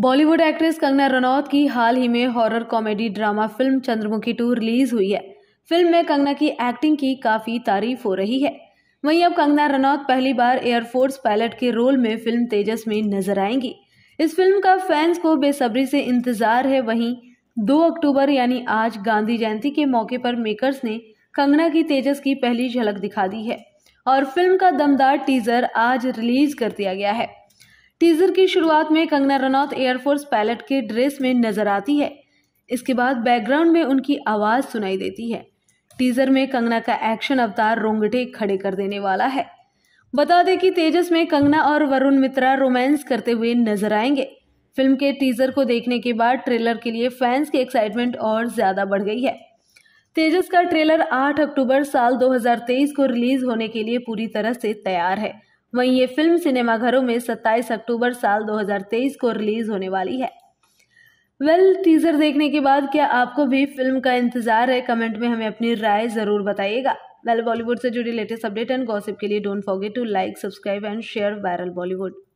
Bollywood actress Kangana Ranaut की हाल ही में horror comedy drama film Chandramukhi two release हुई है फिल्म में कंगना की एक्टिंग की काफ़ी तारीफ हो रही है वहीं अब कंगना रनौत पहली बार एयरफोर्स पायलट के रोल में फिल्म तेजस में नजर आएंगी इस फिल्म का फैंस को बेसब्री से इंतजार है वहीं 2 अक्टूबर यानी आज गांधी जयंती के मौके पर मेकर्स ने कंगना की तेजस की पहली झलक दिखा दी है और फिल्म का दमदार टीजर आज रिलीज कर दिया गया है टीजर की शुरुआत में कंगना रनौत एयरफोर्स पायलट के ड्रेस में नजर आती है इसके बाद बैकग्राउंड में उनकी आवाज़ सुनाई देती है टीजर में कंगना का एक्शन अवतार रोंगटे खड़े कर देने वाला है बता दें कि तेजस में कंगना और वरुण मित्रा रोमांस करते हुए नजर आएंगे फिल्म के टीजर को देखने के बाद ट्रेलर के लिए फैंस की एक्साइटमेंट और ज़्यादा बढ़ गई है तेजस का ट्रेलर 8 अक्टूबर साल 2023 को रिलीज होने के लिए पूरी तरह से तैयार है वहीं ये फिल्म सिनेमाघरों में 27 अक्टूबर साल 2023 को रिलीज होने वाली है वेल well, टीजर देखने के बाद क्या आपको भी फिल्म का इंतजार है कमेंट में हमें अपनी राय जरूर बताइएगा वेल बॉलीवुड से जुड़ी लेटेस्ट अपडेट एंड गॉसिप के लिए don't forget to like subscribe and share viral Bollywood